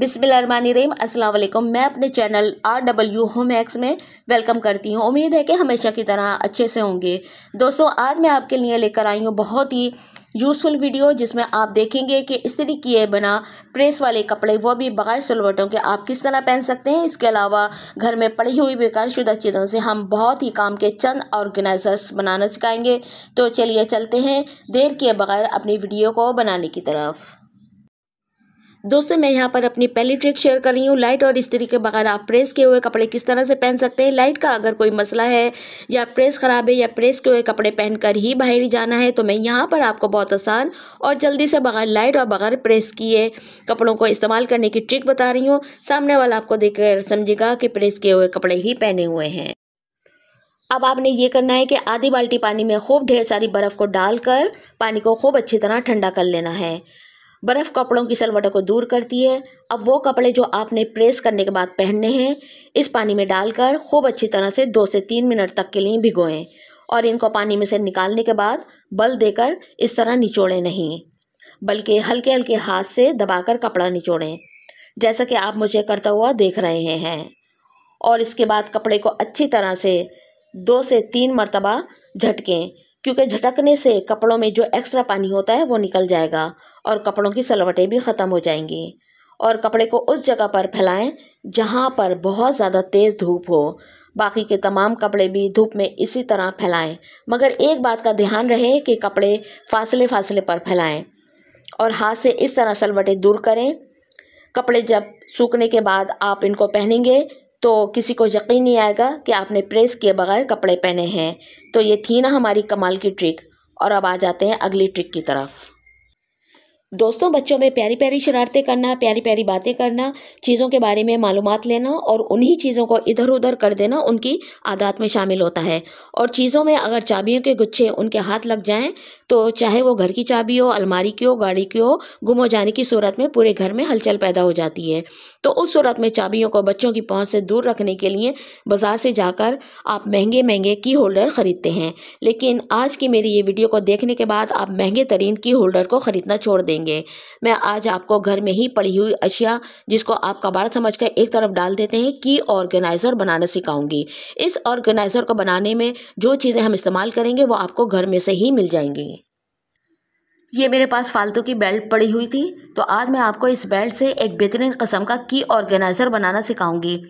बिस्मिल्लाम अस्सलाम वालेकुम मैं अपने channel R W home X में वेलकम करती हूँ उम्मीद है कि हमेशा की तरह अच्छे से होंगे दोस्तों आज मैं आपके लिए लेकर आई हूँ बहुत ही यूज़फुल वीडियो जिसमें आप देखेंगे कि इस्त्री किए बिना प्रेस वाले कपड़े वो भी बगैर सिलवटों के आप किस तरह पहन सकते हैं इसके अलावा घर में पड़ी हुई बेकारशुदा चीज़ों से हम बहुत ही काम के चंद ऑर्गेनाइजर्स बनाना सिखाएंगे तो चलिए चलते हैं देर किए बगैर अपनी वीडियो को बनाने की तरफ दोस्तों मैं यहाँ पर अपनी पहली ट्रिक शेयर कर रही हूँ लाइट और इस्त्री के बगैर आप प्रेस किए हुए कपड़े किस तरह से पहन सकते हैं लाइट का अगर कोई मसला है या प्रेस ख़राब है या प्रेस किए हुए कपड़े पहनकर ही बाहर जाना है तो मैं यहाँ पर आपको बहुत आसान और जल्दी से बगैर लाइट और बगैर प्रेस किए कपड़ों को इस्तेमाल करने की ट्रिक बता रही हूँ सामने वाला आपको देखकर समझेगा कि प्रेस किए हुए कपड़े ही पहने हुए हैं अब आपने ये करना है कि आधी बाल्टी पानी में खूब ढेर सारी बर्फ़ को डालकर पानी को खूब अच्छी तरह ठंडा कर लेना है बर्फ़ कपड़ों की सलवटों को दूर करती है अब वो कपड़े जो आपने प्रेस करने के बाद पहनने हैं इस पानी में डालकर खूब अच्छी तरह से दो से तीन मिनट तक के लिए भिगोएं और इनको पानी में से निकालने के बाद बल देकर इस तरह निचोड़ें नहीं बल्कि हल्के हल्के हाथ से दबाकर कपड़ा निचोड़ें जैसा कि आप मुझे करता हुआ देख रहे हैं और इसके बाद कपड़े को अच्छी तरह से दो से तीन मरतबा झटकें क्योंकि झटकने से कपड़ों में जो एक्स्ट्रा पानी होता है वो निकल जाएगा और कपड़ों की सलवटें भी ख़त्म हो जाएंगी और कपड़े को उस जगह पर फैलाएं जहाँ पर बहुत ज़्यादा तेज़ धूप हो बाकी के तमाम कपड़े भी धूप में इसी तरह फैलाएं मगर एक बात का ध्यान रहे कि कपड़े फासले फासले पर फैलाएं और हाथ से इस तरह सलवटें दूर करें कपड़े जब सूखने के बाद आप इनको पहनेंगे तो किसी को यकीन नहीं आएगा कि आपने प्रेस किए बगैर कपड़े पहने हैं तो ये थी ना हमारी कमाल की ट्रिक और अब आ जाते हैं अगली ट्रिक की तरफ दोस्तों बच्चों में प्यारी प्यारी शरारतें करना प्यारी प्यारी बातें करना चीज़ों के बारे में मालूम लेना और उन्हीं चीज़ों को इधर उधर कर देना उनकी आदत में शामिल होता है और चीज़ों में अगर चाबियों के गुच्छे उनके हाथ लग जाएं तो चाहे वो घर की चाबी हो अलमारी की हो गाड़ी की हो गुम हो जाने की सूरत में पूरे घर में हलचल पैदा हो जाती है तो उस सूरत में चाबियों को बच्चों की पहुँच से दूर रखने के लिए बाज़ार से जाकर आप महंगे महंगे की होल्डर ख़रीदते हैं लेकिन आज की मेरी ये वीडियो को देखने के बाद आप महंगे तरीन की होल्डर को ख़रीदना छोड़ दें करेंगे मैं आज आपको घर में ही पड़ी हुई अशिया जिसको आप कबाड़ समझ कर एक तरफ डाल देते हैं की ऑर्गेनाइज़र बनाना सिखाऊंगी इस ऑर्गेनाइज़र को बनाने में जो चीज़ें हम इस्तेमाल करेंगे वो आपको घर में से ही मिल जाएंगी ये मेरे पास फालतू की बेल्ट पड़ी हुई थी तो आज मैं आपको इस बेल्ट से एक बेहतरीन कस्म का की ऑर्गेनाइज़र बनाना सिखाऊंगी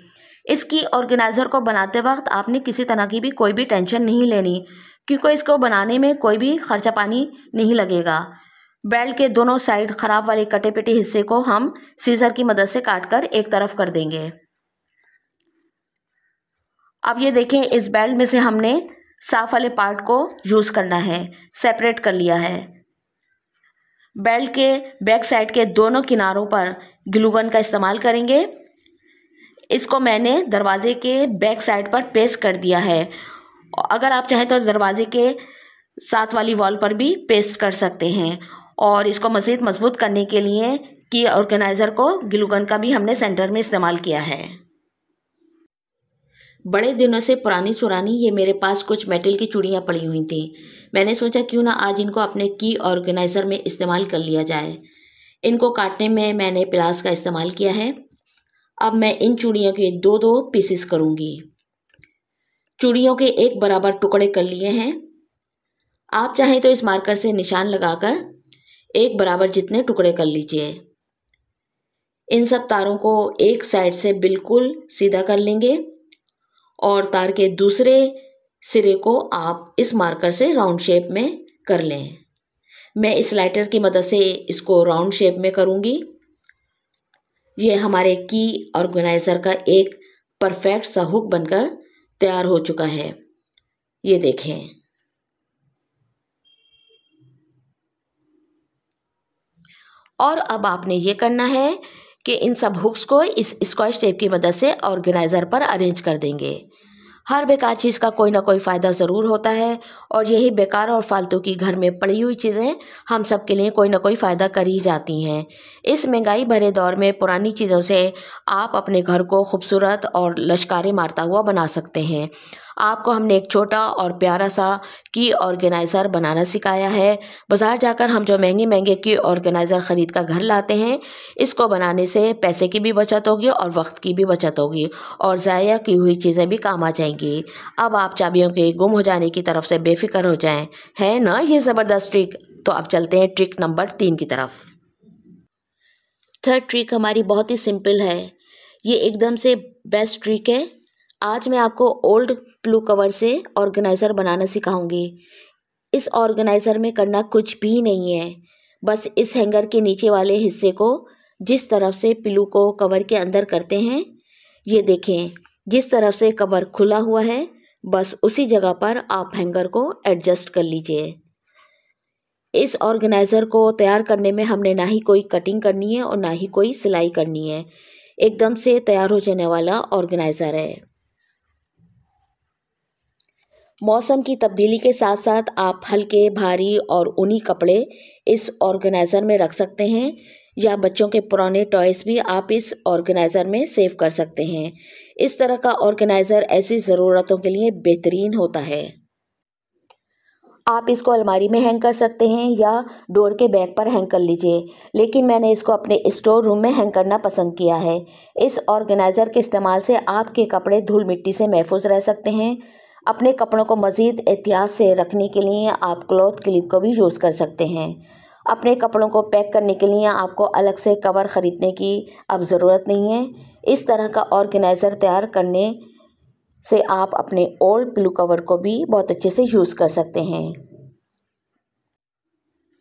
इस की ऑर्गेनाइज़र को बनाते वक्त आपने किसी तरह की भी कोई भी टेंशन नहीं लेनी क्योंकि इसको बनाने में कोई भी खर्चा पानी नहीं लगेगा बेल्ट के दोनों साइड खराब वाले कटे पिटे हिस्से को हम सीजर की मदद से काट कर एक तरफ कर देंगे अब ये देखें इस बेल्ट में से हमने साफ वाले पार्ट को यूज़ करना है सेपरेट कर लिया है बेल्ट के बैक साइड के दोनों किनारों पर ग्लूगन का इस्तेमाल करेंगे इसको मैंने दरवाजे के बैक साइड पर पेस्ट कर दिया है अगर आप चाहें तो दरवाजे के साथ वाली वॉल पर भी पेस्ट कर सकते हैं और इसको मज़ीद मजबूत करने के लिए की ऑर्गेनाइज़र को ग्लूगन का भी हमने सेंटर में इस्तेमाल किया है बड़े दिनों से पुरानी सुरानी ये मेरे पास कुछ मेटल की चूड़ियाँ पड़ी हुई थी मैंने सोचा क्यों ना आज इनको अपने की ऑर्गेनाइज़र में इस्तेमाल कर लिया जाए इनको काटने में मैंने प्लास का इस्तेमाल किया है अब मैं इन चूड़ियों के दो दो पीसेस करूँगी चूड़ियों के एक बराबर टुकड़े कर लिए हैं आप चाहें तो इस मार्कर से निशान लगाकर एक बराबर जितने टुकड़े कर लीजिए इन सब तारों को एक साइड से बिल्कुल सीधा कर लेंगे और तार के दूसरे सिरे को आप इस मार्कर से राउंड शेप में कर लें मैं इस लाइटर की मदद से इसको राउंड शेप में करूँगी ये हमारे की ऑर्गेनाइज़र का एक परफेक्ट सा हुक बनकर तैयार हो चुका है ये देखें और अब आपने ये करना है कि इन सब हुक्स को इस स्क्वाच टेप की मदद से ऑर्गेनाइज़र पर अरेंज कर देंगे हर बेकार चीज़ का कोई ना कोई फ़ायदा ज़रूर होता है और यही बेकार और फालतू की घर में पड़ी हुई चीज़ें हम सब के लिए कोई ना कोई फ़ायदा कर ही जाती हैं इस महंगाई भरे दौर में पुरानी चीज़ों से आप अपने घर को खूबसूरत और लश्कारे मारता हुआ बना सकते हैं आपको हमने एक छोटा और प्यारा सा की ऑर्गेनाइज़र बनाना सिखाया है बाज़ार जाकर हम जो महंगे महंगे की ऑर्गेनाइज़र ख़रीद कर घर लाते हैं इसको बनाने से पैसे की भी बचत होगी और वक्त की भी बचत होगी और ज़ाया की हुई चीज़ें भी काम आ जाएंगी अब आप चाबियों के गुम हो जाने की तरफ से बेफिक्र हो जाएं है ना ये ज़बरदस्त ट्रिक तो अब चलते हैं ट्रिक नंबर तीन की तरफ थर्ड ट्रिक हमारी बहुत ही सिंपल है ये एकदम से बेस्ट ट्रिक है आज मैं आपको ओल्ड ब्लू कवर से ऑर्गेनाइज़र बनाना सिखाऊंगी इस ऑर्गेनाइज़र में करना कुछ भी नहीं है बस इस हैंगर के नीचे वाले हिस्से को जिस तरफ से पिलू को कवर के अंदर करते हैं ये देखें जिस तरफ से कवर खुला हुआ है बस उसी जगह पर आप हैंगर को एडजस्ट कर लीजिए इस ऑर्गेनाइज़र को तैयार करने में हमने ना ही कोई कटिंग करनी है और ना ही कोई सिलाई करनी है एकदम से तैयार हो जाने वाला ऑर्गेनाइज़र है मौसम की तब्दीली के साथ साथ आप हल्के भारी और ऊनी कपड़े इस ऑर्गेनाइज़र में रख सकते हैं या बच्चों के पुराने टॉयस भी आप इस ऑर्गेनाइज़र में सेव कर सकते हैं इस तरह का ऑर्गेनाइज़र ऐसी ज़रूरतों के लिए बेहतरीन होता है आप इसको अलमारी में हैंग कर सकते हैं या डोर के बैग पर हैंग कर लीजिए लेकिन मैंने इसको अपने स्टोर रूम में हैंग करना पसंद किया है इस ऑर्गेनाइज़र के इस्तेमाल से आपके कपड़े धूल मिट्टी से महफूज रह सकते हैं अपने कपड़ों को मज़ीद एहतियात से रखने के लिए आप क्लॉथ क्लिप को भी यूज़ कर सकते हैं अपने कपड़ों को पैक करने के लिए आपको अलग से कवर ख़रीदने की अब ज़रूरत नहीं है इस तरह का ऑर्गेनाइज़र तैयार करने से आप अपने ओल्ड पिलू कवर को भी बहुत अच्छे से यूज़ कर सकते हैं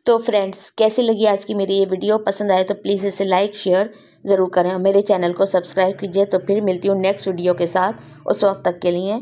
तो फ्रेंड्स कैसी लगी आज की मेरी ये वीडियो पसंद आए तो प्लीज़ इसे लाइक शेयर ज़रूर करें मेरे चैनल को सब्सक्राइब कीजिए तो फिर मिलती हूँ नेक्स्ट वीडियो के साथ उस वक्त तक के लिए